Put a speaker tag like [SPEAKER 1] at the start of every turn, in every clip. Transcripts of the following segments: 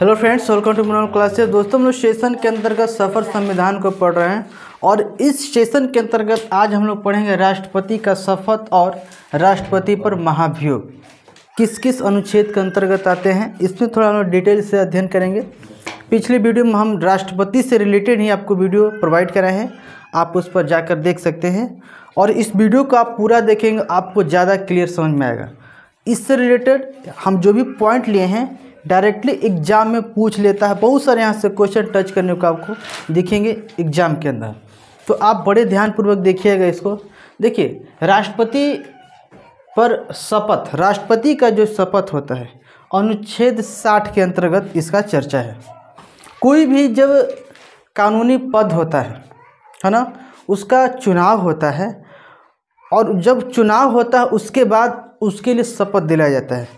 [SPEAKER 1] hello friends welcome to class classes दोस्तों हम लोग सेशन के अंतर्गत सफ़र संविधान को पढ़ रहे हैं और इस सेशन के अंतर्गत आज हम लोग पढ़ेंगे राष्ट्रपति का शपथ और राष्ट्रपति पर महाभियोग किस किस अनुच्छेद के अंतर्गत आते हैं इसमें थोड़ा हम लोग डिटेल से अध्ययन करेंगे पिछले वीडियो में हम राष्ट्रपति से रिलेटेड ही आपको वीडियो प्रोवाइड कराए हैं आप उस पर जाकर देख सकते हैं और इस वीडियो को आप पूरा देखेंगे आपको ज़्यादा क्लियर समझ में आएगा इससे रिलेटेड हम जो भी पॉइंट लिए हैं डायरेक्टली एग्जाम में पूछ लेता है बहुत सारे यहाँ से क्वेश्चन टच करने को आपको दिखेंगे एग्जाम के अंदर तो आप बड़े ध्यानपूर्वक देखिएगा इसको देखिए राष्ट्रपति पर शपथ राष्ट्रपति का जो शपथ होता है अनुच्छेद साठ के अंतर्गत इसका चर्चा है कोई भी जब कानूनी पद होता है है ना उसका चुनाव होता है और जब चुनाव होता है उसके बाद उसके लिए शपथ दिलाया जाता है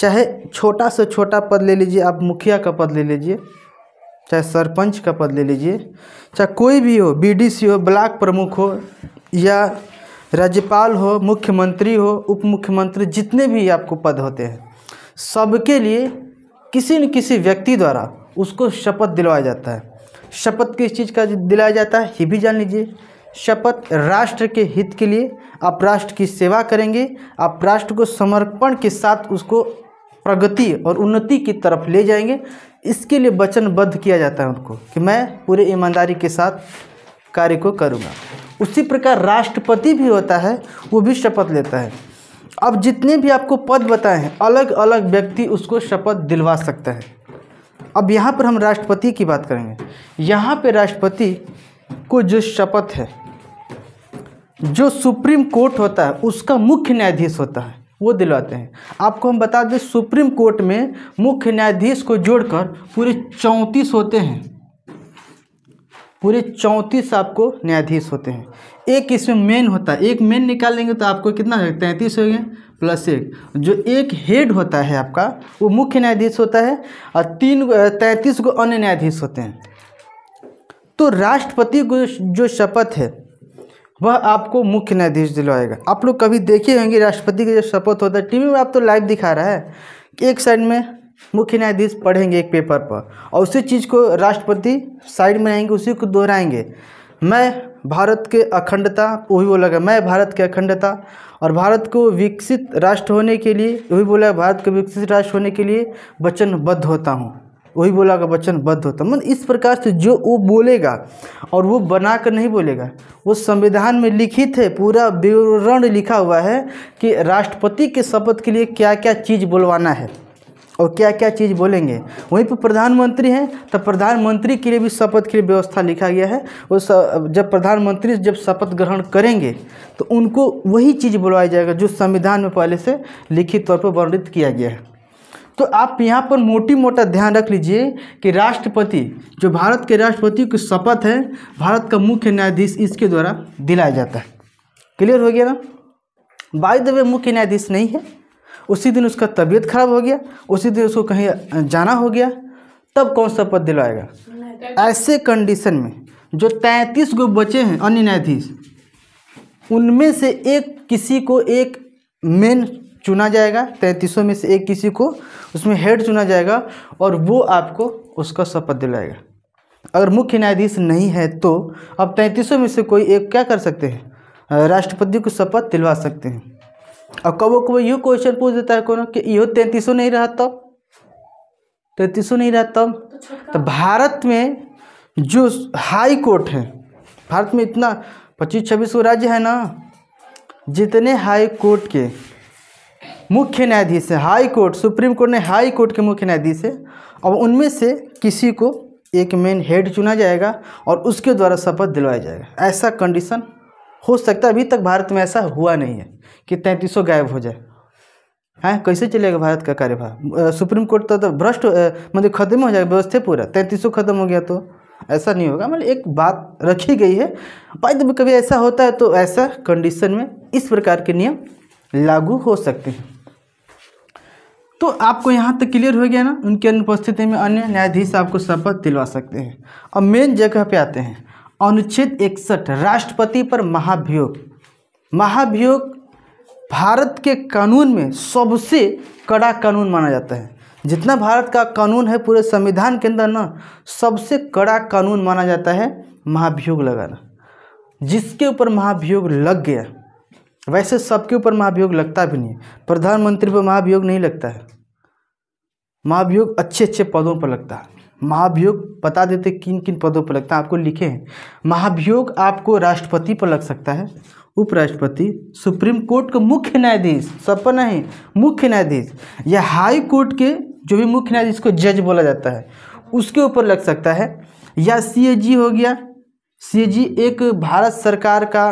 [SPEAKER 1] चाहे छोटा से छोटा पद ले लीजिए आप मुखिया का पद ले लीजिए चाहे सरपंच का पद ले लीजिए चाहे कोई भी हो बीडीसी हो ब्लॉक प्रमुख हो या राज्यपाल हो मुख्यमंत्री हो उप मुख्यमंत्री जितने भी आपको पद होते हैं सबके लिए किसी न किसी व्यक्ति द्वारा उसको शपथ दिलवाया जाता है शपथ किस चीज़ का दिलाया जाता है ये भी जान लीजिए शपथ राष्ट्र के हित के लिए आप राष्ट्र की सेवा करेंगे आप राष्ट्र को समर्पण के साथ उसको प्रगति और उन्नति की तरफ ले जाएंगे इसके लिए वचनबद्ध किया जाता है उनको कि मैं पूरे ईमानदारी के साथ कार्य को करूँगा उसी प्रकार राष्ट्रपति भी होता है वो भी शपथ लेता है अब जितने भी आपको पद बताए हैं अलग अलग व्यक्ति उसको शपथ दिलवा सकता है अब यहाँ पर हम राष्ट्रपति की बात करेंगे यहाँ पे राष्ट्रपति को जो शपथ है जो सुप्रीम कोर्ट होता है उसका मुख्य न्यायाधीश होता है वो दिलवाते हैं आपको हम बता दें सुप्रीम कोर्ट में मुख्य न्यायाधीश को जोड़कर पूरे चौंतीस होते हैं पूरे चौंतीस आपको न्यायाधीश होते हैं एक इसमें मेन होता है एक मेन निकालेंगे तो आपको कितना तैंतीस हो गए प्लस एक जो एक हेड होता है आपका वो मुख्य न्यायाधीश होता है और तीन तैंतीस को अन्य न्यायाधीश होते हैं तो राष्ट्रपति को जो शपथ है वह आपको मुख्य न्यायाधीश दिलवाएगा आप लोग कभी देखे होंगे राष्ट्रपति का जब शपथ होता है टीवी में आप तो लाइव दिखा रहा है कि एक साइड में मुख्य न्यायाधीश पढ़ेंगे एक पेपर पर और उसी चीज़ को राष्ट्रपति साइड में आएंगे उसी को दोहराएंगे मैं भारत के अखंडता वही बोला गया मैं भारत के अखंडता और भारत को विकसित राष्ट्र होने के लिए वही बोला भारत को विकसित राष्ट्र होने के लिए वचनबद्ध होता हूँ वही बोला का वचन बद्ध होता मन इस प्रकार से जो वो बोलेगा और वो बना कर नहीं बोलेगा वो संविधान में लिखित है पूरा विवरण लिखा हुआ है कि राष्ट्रपति के शपथ के लिए क्या क्या चीज़ बोलवाना है और क्या क्या चीज़ बोलेंगे वहीं पर प्रधानमंत्री हैं तो प्रधानमंत्री के लिए भी शपथ के लिए व्यवस्था लिखा गया है वो जब प्रधानमंत्री जब शपथ ग्रहण करेंगे तो उनको वही चीज़ बुलवाया जाएगा जो संविधान में पहले से लिखित तौर पर वर्णित किया गया है तो आप यहाँ पर मोटी मोटा ध्यान रख लीजिए कि राष्ट्रपति जो भारत के राष्ट्रपति की शपथ है भारत का मुख्य न्यायाधीश इसके द्वारा दिलाया जाता है क्लियर हो गया ना बाई दबे मुख्य न्यायाधीश नहीं है उसी दिन उसका तबीयत खराब हो गया उसी दिन उसको कहीं जाना हो गया तब कौन पद दिलाएगा ऐसे कंडीशन में जो तैंतीस गो बचे हैं अन्य न्यायाधीश उनमें से एक किसी को एक मेन चुना जाएगा तैंतीसों में से एक किसी को उसमें हेड चुना जाएगा और वो आपको उसका शपथ दिलाएगा अगर मुख्य न्यायाधीश नहीं है तो अब तैंतीसों में से कोई एक क्या कर सकते हैं राष्ट्रपति को शपथ दिलवा सकते हैं और कबो कबो यू क्वेश्चन पूछ देता है कोनो कि यो तैंतीसों नहीं रहा तब तैंतीसों नहीं रहा तब तो भारत में जो हाई कोर्ट है भारत में इतना पच्चीस छब्बीस राज्य है ना जितने हाई कोर्ट के मुख्य न्यायाधीश है हाई कोर्ट सुप्रीम कोर्ट ने हाई कोर्ट के मुख्य न्यायाधीश है अब उनमें से किसी को एक मेन हेड चुना जाएगा और उसके द्वारा शपथ दिलवाया जाएगा ऐसा कंडीशन हो सकता है अभी तक भारत में ऐसा हुआ नहीं है कि तैंतीसों गायब हो जाए हैं कैसे चलेगा भारत का कार्यभार सुप्रीम कोर्ट तो, तो भ्रष्ट मतलब खत्म हो जाएगा व्यवस्था पूरा तैंतीसों खत्म हो गया तो ऐसा नहीं होगा मतलब एक बात रखी गई है भाई जब कभी ऐसा होता है तो ऐसा कंडीशन में इस प्रकार के नियम लागू हो सकते हैं तो आपको यहाँ तक क्लियर हो गया ना उनकी अनुपस्थिति में अन्य न्यायाधीश आपको शपथ दिलवा सकते हैं अब मेन जगह पे आते हैं अनुच्छेद इकसठ राष्ट्रपति पर महाभियोग महाभियोग भारत के कानून में सबसे कड़ा कानून माना जाता है जितना भारत का कानून है पूरे संविधान के अंदर ना सबसे कड़ा कानून माना जाता है महाभियोग लगाना जिसके ऊपर महाभियोग लग गया वैसे सबके ऊपर महाभियोग लगता भी नहीं प्रधानमंत्री पर महाभियोग नहीं लगता है महाभियोग अच्छे अच्छे पदों पर लगता है महाभियोग बता देते किन किन पदों पर लगता है आपको लिखे हैं महाभियोग आपको राष्ट्रपति पर लग सकता है उपराष्ट्रपति सुप्रीम कोर्ट का मुख्य न्यायाधीश सब पर नहीं मुख्य न्यायाधीश या हाई कोर्ट के जो भी मुख्य न्यायाधीश को जज बोला जाता है उसके ऊपर लग सकता है या सी हो गया सी एक भारत सरकार का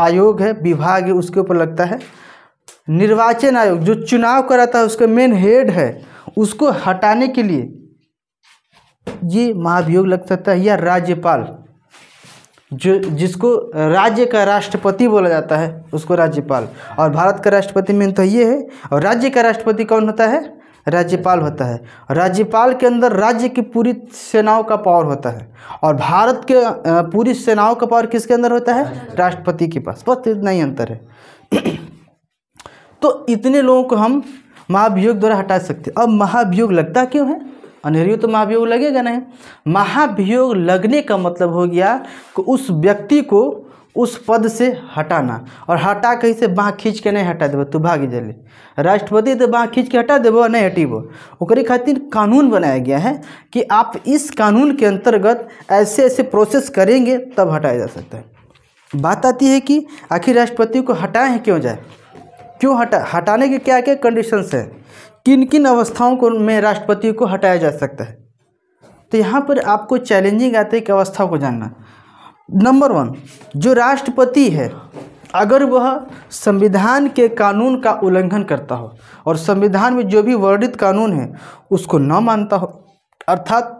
[SPEAKER 1] आयोग है विभाग है उसके ऊपर लगता है निर्वाचन आयोग जो चुनाव कराता है उसका मेन हेड है उसको हटाने के लिए ये महाभियोग लग सकता है या राज्यपाल जो जिसको राज्य का राष्ट्रपति बोला जाता है उसको राज्यपाल और भारत का राष्ट्रपति मेन तो ये है और राज्य का राष्ट्रपति कौन होता है राज्यपाल होता है राज्यपाल के अंदर राज्य की पूरी सेनाओं का पावर होता है और भारत के पूरी सेनाओं का पावर किसके अंदर होता है राष्ट्रपति के पास बस इतना ही अंतर है तो इतने लोगों को हम महाभियोग द्वारा हटा सकते अब महाभियोग लगता क्यों है अनहरियो तो महाभियोग लगेगा नहीं महाभियोग लगने का मतलब हो गया कि उस व्यक्ति को उस पद से हटाना और हटा के से बाँह खींच के नहीं हटा देव तू भाग जल्दी राष्ट्रपति तो बाँह खींच के हटा और नहीं हटीबो ओकरी खातिर कानून बनाया गया है कि आप इस कानून के अंतर्गत ऐसे ऐसे प्रोसेस करेंगे तब हटाया जा सकता है बात आती है कि आखिर राष्ट्रपति को हटाएं क्यों जाए क्यों हटा हटाने के क्या क्या कंडीशंस हैं किन किन अवस्थाओं को में राष्ट्रपति को हटाया जा सकता है तो यहाँ पर आपको चैलेंजिंग आते है कि अवस्थाओं को जानना नंबर वन जो राष्ट्रपति है अगर वह संविधान के कानून का उल्लंघन करता हो और संविधान में जो भी वर्णित कानून है उसको न मानता हो अर्थात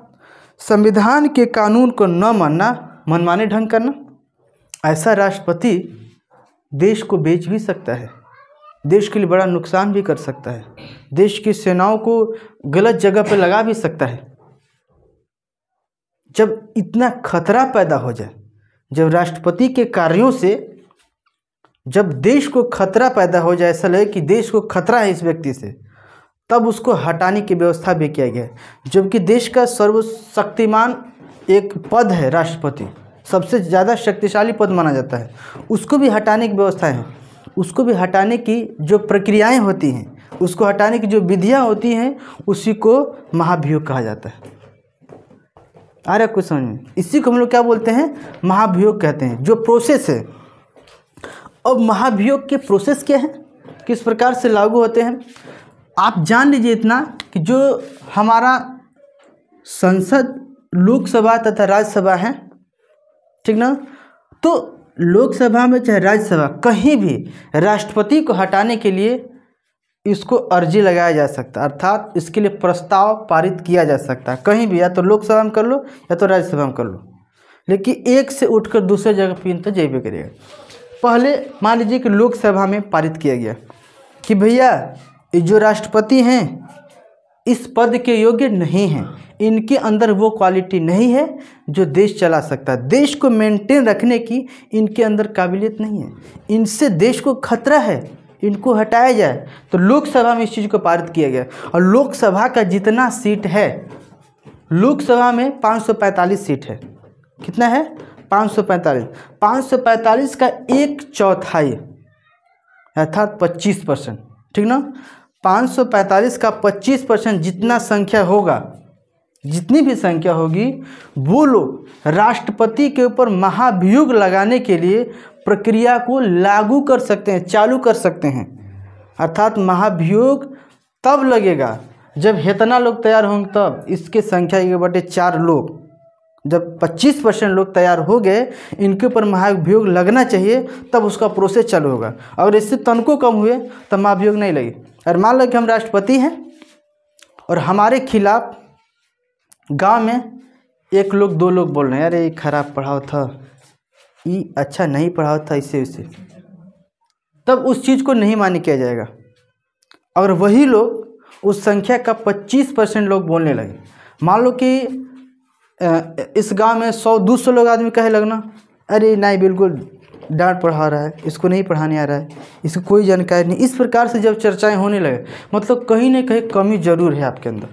[SPEAKER 1] संविधान के कानून को न मानना मनमाने ढंग करना ऐसा राष्ट्रपति देश को बेच भी सकता है देश के लिए बड़ा नुकसान भी कर सकता है देश की सेनाओं को गलत जगह पर लगा भी सकता है जब इतना खतरा पैदा हो जाए जब राष्ट्रपति के कार्यों से जब देश को खतरा पैदा हो जाए ऐसा लगे कि देश को खतरा है इस व्यक्ति से तब उसको हटाने की व्यवस्था भी किया गया जबकि देश का सर्वशक्तिमान एक पद है राष्ट्रपति सबसे ज़्यादा शक्तिशाली पद माना जाता है उसको भी हटाने की व्यवस्था है उसको भी हटाने की जो प्रक्रियाएं होती हैं उसको हटाने की जो विधियां होती हैं उसी को महाभियोग कहा जाता है आ रहा कुछ समझ में इसी को हम लोग क्या बोलते हैं महाभियोग कहते हैं जो प्रोसेस है अब महाभियोग के प्रोसेस क्या है किस प्रकार से लागू होते हैं आप जान लीजिए इतना कि जो हमारा संसद लोकसभा तथा राज्यसभा है ठीक ना तो लोकसभा में चाहे राज्यसभा कहीं भी राष्ट्रपति को हटाने के लिए इसको अर्जी लगाया जा सकता है अर्थात इसके लिए प्रस्ताव पारित किया जा सकता है कहीं भी या तो लोकसभा में कर लो या तो राज्यसभा में कर लो लेकिन एक से उठकर दूसरे जगह पर तो जेबे करेगा पहले मान लीजिए कि लोकसभा में पारित किया गया कि भैया जो राष्ट्रपति हैं इस पद के योग्य नहीं हैं इनके अंदर वो क्वालिटी नहीं है जो देश चला सकता है देश को मेंटेन रखने की इनके अंदर काबिलियत नहीं है इनसे देश को खतरा है इनको हटाया जाए तो लोकसभा में इस चीज़ को पारित किया गया और लोकसभा का जितना सीट है लोकसभा में 545 सीट है कितना है 545 545 का एक चौथाई अर्थात 25 परसेंट ठीक ना 545 का 25 परसेंट जितना संख्या होगा जितनी भी संख्या होगी वो लोग राष्ट्रपति के ऊपर महाभियोग लगाने के लिए प्रक्रिया को लागू कर सकते हैं चालू कर सकते हैं अर्थात महाभियोग तब लगेगा जब हेतना लोग तैयार होंगे तब इसके संख्या एक बटे चार लोग जब 25 परसेंट लोग तैयार हो गए इनके ऊपर महाभियोग लगना चाहिए तब उसका प्रोसेस चालू होगा अगर इससे तनको कम हुए तब महाभियोग नहीं लगे और मान लो कि हम राष्ट्रपति हैं और हमारे खिलाफ़ गांव में एक लोग दो लोग बोल रहे हैं अरे खराब पढ़ाओ था कि अच्छा नहीं पढ़ा था इससे उसे तब उस चीज़ को नहीं मान्य किया जाएगा और वही लोग उस संख्या का 25 परसेंट लोग बोलने लगे मान लो कि इस गांव में सौ दो सौ लोग आदमी कहे लगना अरे नहीं बिल्कुल डांट पढ़ा रहा है इसको नहीं पढ़ाने आ रहा है इसको कोई जानकारी नहीं इस प्रकार से जब चर्चाएं होने लगे मतलब कहीं ना कहीं कमी ज़रूर है आपके अंदर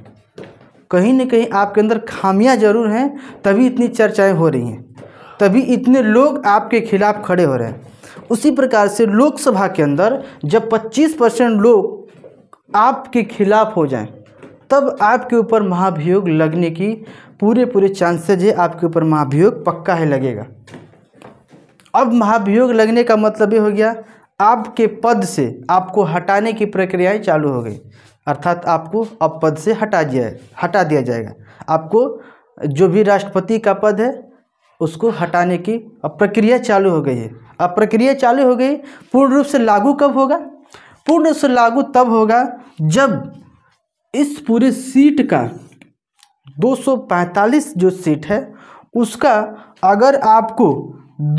[SPEAKER 1] कहीं ना कहीं आपके अंदर खामियां ज़रूर हैं तभी इतनी चर्चाएं हो रही हैं तभी इतने लोग आपके खिलाफ खड़े हो रहे हैं उसी प्रकार से लोकसभा के अंदर जब 25 परसेंट लोग आपके खिलाफ हो जाएं तब आपके ऊपर महाभियोग लगने की पूरे पूरे चांसेज है आपके ऊपर महाभियोग पक्का है लगेगा अब महाभियोग लगने का मतलब ये हो गया आपके पद से आपको हटाने की प्रक्रियाएं चालू हो गई अर्थात आपको अब पद से हटा दिया हटा दिया जाएगा आपको जो भी राष्ट्रपति का पद है उसको हटाने की अब प्रक्रिया चालू हो गई है अब प्रक्रिया चालू हो गई पूर्ण रूप से लागू कब होगा पूर्ण रूप से लागू तब होगा जब इस पूरे सीट का 245 जो सीट है उसका अगर आपको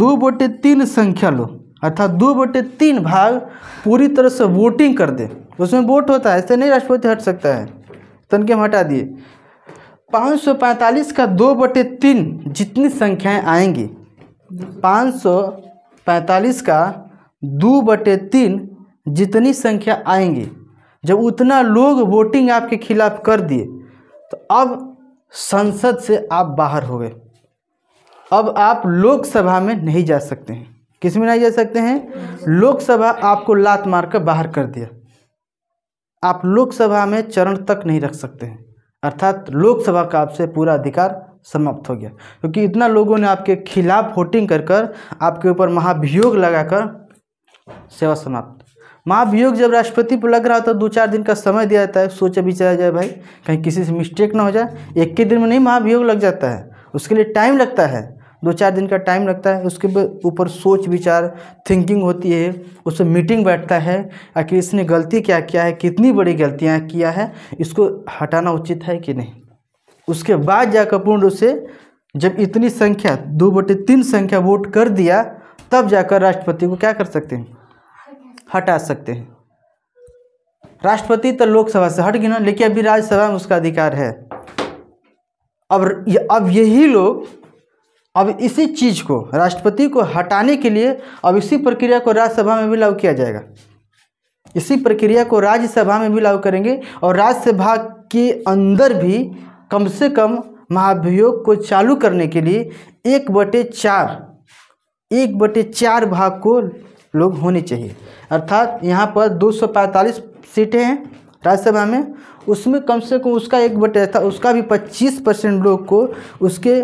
[SPEAKER 1] दो बटे तीन संख्या लो अर्थात दो बटे तीन भाग पूरी तरह से वोटिंग कर दे उसमें वोट होता है ऐसे नहीं राष्ट्रपति हट सकता है तन के हटा दिए पाँच सौ पैंतालीस का दो बटे तीन जितनी संख्याएं आएंगी पाँच सौ पैंतालीस का दो बटे तीन जितनी संख्या आएंगी जब उतना लोग वोटिंग आपके खिलाफ कर दिए तो अब संसद से आप बाहर हो गए अब आप लोकसभा में नहीं जा सकते हैं किस में नहीं जा सकते हैं लोकसभा आपको लात मारकर बाहर कर दिया आप लोकसभा में चरण तक नहीं रख सकते हैं अर्थात लोकसभा का आपसे पूरा अधिकार समाप्त हो गया क्योंकि इतना लोगों ने आपके खिलाफ वोटिंग कर कर आपके ऊपर महाभियोग लगाकर सेवा समाप्त महाभियोग जब राष्ट्रपति पर लग रहा होता है दो चार दिन का समय दिया जाता है सोचा विचारा जाए भाई कहीं किसी से मिस्टेक ना हो जाए एक ही दिन में नहीं महाभियोग लग जाता है उसके लिए टाइम लगता है दो चार दिन का टाइम लगता है उसके ऊपर सोच विचार थिंकिंग होती है उससे मीटिंग बैठता है आखिर इसने गलती क्या किया है कितनी बड़ी गलतियाँ किया है इसको हटाना उचित है कि नहीं उसके बाद जाकर पूर्ण रूप से जब इतनी संख्या दो बटे तीन संख्या वोट कर दिया तब जाकर राष्ट्रपति को क्या कर सकते हैं हटा सकते हैं राष्ट्रपति तो लोकसभा से हट गए ना लेकिन अभी राज्यसभा में उसका अधिकार है अब अब यही लोग अब इसी चीज़ को राष्ट्रपति को हटाने के लिए अब इसी प्रक्रिया को राज्यसभा में भी लागू किया जाएगा इसी प्रक्रिया को राज्यसभा में भी लागू करेंगे और राज्यसभा के अंदर भी कम से कम महाभियोग को चालू करने के लिए एक बटे चार एक बटे चार भाग को लोग होने चाहिए अर्थात यहाँ पर 245 सीटें हैं राज्यसभा में उसमें कम से कम उसका एक बटे था उसका भी पच्चीस परसेंट लोग को उसके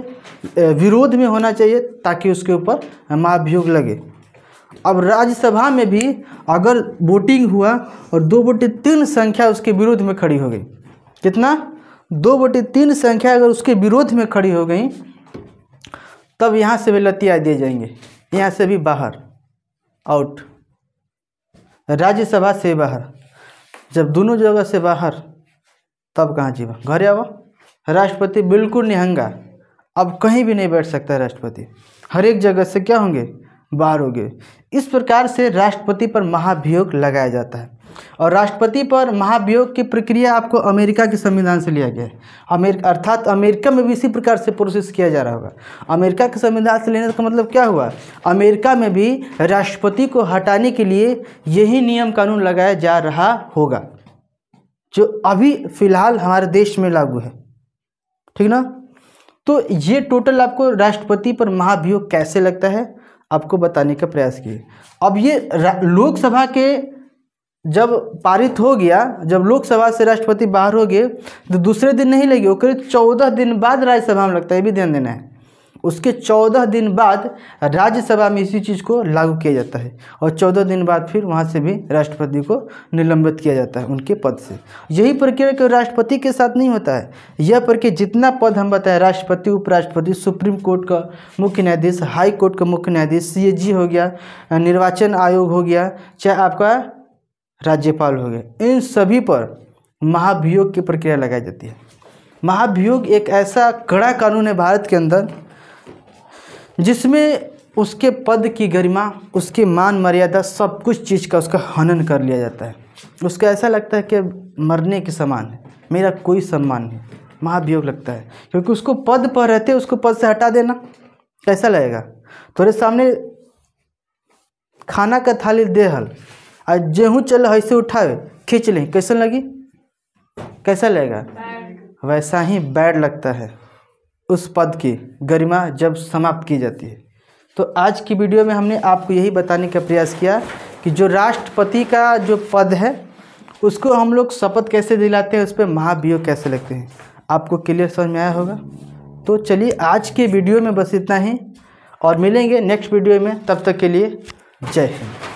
[SPEAKER 1] विरोध में होना चाहिए ताकि उसके ऊपर महाभियोग लगे अब राज्यसभा में भी अगर वोटिंग हुआ और दो बटे तीन संख्या उसके विरोध में खड़ी हो गई कितना दो बटे तीन संख्या अगर उसके विरोध में खड़ी हो गई तब यहाँ से भी लतिया दिए जाएंगे यहाँ से भी बाहर आउट राज्यसभा से बाहर जब दोनों जगह से बाहर तब कहाँ जीवा घरे अब राष्ट्रपति बिल्कुल निहंगा अब कहीं भी नहीं बैठ सकता राष्ट्रपति हर एक जगह से क्या होंगे बाहर हो गए इस प्रकार से राष्ट्रपति पर महाभियोग लगाया जाता है और राष्ट्रपति पर महाभियोग की प्रक्रिया आपको अमेरिका के संविधान से लिया गया है अमेरिका अर्थात अमेरिका में भी इसी प्रकार से प्रोसेस किया जा रहा होगा अमेरिका के संविधान से लेने का तो मतलब क्या हुआ अमेरिका में भी राष्ट्रपति को हटाने के लिए यही नियम कानून लगाया जा रहा होगा जो अभी फ़िलहाल हमारे देश में लागू है ठीक ना तो ये टोटल आपको राष्ट्रपति पर महाभियोग कैसे लगता है आपको बताने का प्रयास किए अब ये लोकसभा के जब पारित हो गया जब लोकसभा से राष्ट्रपति बाहर हो गए तो दूसरे दिन नहीं लगे वो करीब चौदह दिन बाद राज्यसभा में लगता है ये भी ध्यान देना है उसके चौदह दिन बाद राज्यसभा में इसी चीज़ को लागू किया जाता है और चौदह दिन बाद फिर वहाँ से भी राष्ट्रपति को निलंबित किया जाता है उनके पद से यही प्रक्रिया केवल राष्ट्रपति के साथ नहीं होता है यह प्रक्रिया जितना पद हम बताएं राष्ट्रपति उपराष्ट्रपति सुप्रीम कोर्ट का मुख्य न्यायाधीश हाई कोर्ट का मुख्य न्यायाधीश सी हो गया निर्वाचन आयोग हो गया चाहे आपका राज्यपाल हो गया इन सभी पर महाभियोग की प्रक्रिया लगाई जाती है महाभियोग एक ऐसा कड़ा कानून है भारत के अंदर जिसमें उसके पद की गरिमा उसकी मान मर्यादा सब कुछ चीज़ का उसका हनन कर लिया जाता है उसका ऐसा लगता है कि मरने के समान है मेरा कोई सम्मान नहीं महाभियोग लगता है क्योंकि उसको पद पर रहते उसको पद से हटा देना कैसा लगेगा तोरे सामने खाना का थाली दे हल आ जेहूँ चल ऐसे उठावे खींच लें कैसे लगी कैसा लगेगा वैसा ही बैड लगता है उस पद की गरिमा जब समाप्त की जाती है तो आज की वीडियो में हमने आपको यही बताने का प्रयास किया कि जो राष्ट्रपति का जो पद है उसको हम लोग शपथ कैसे दिलाते हैं उस पर महाभियोग कैसे लगते हैं आपको क्लियर समझ में आया होगा तो चलिए आज के वीडियो में बस इतना ही और मिलेंगे नेक्स्ट वीडियो में तब तक के लिए जय हिंद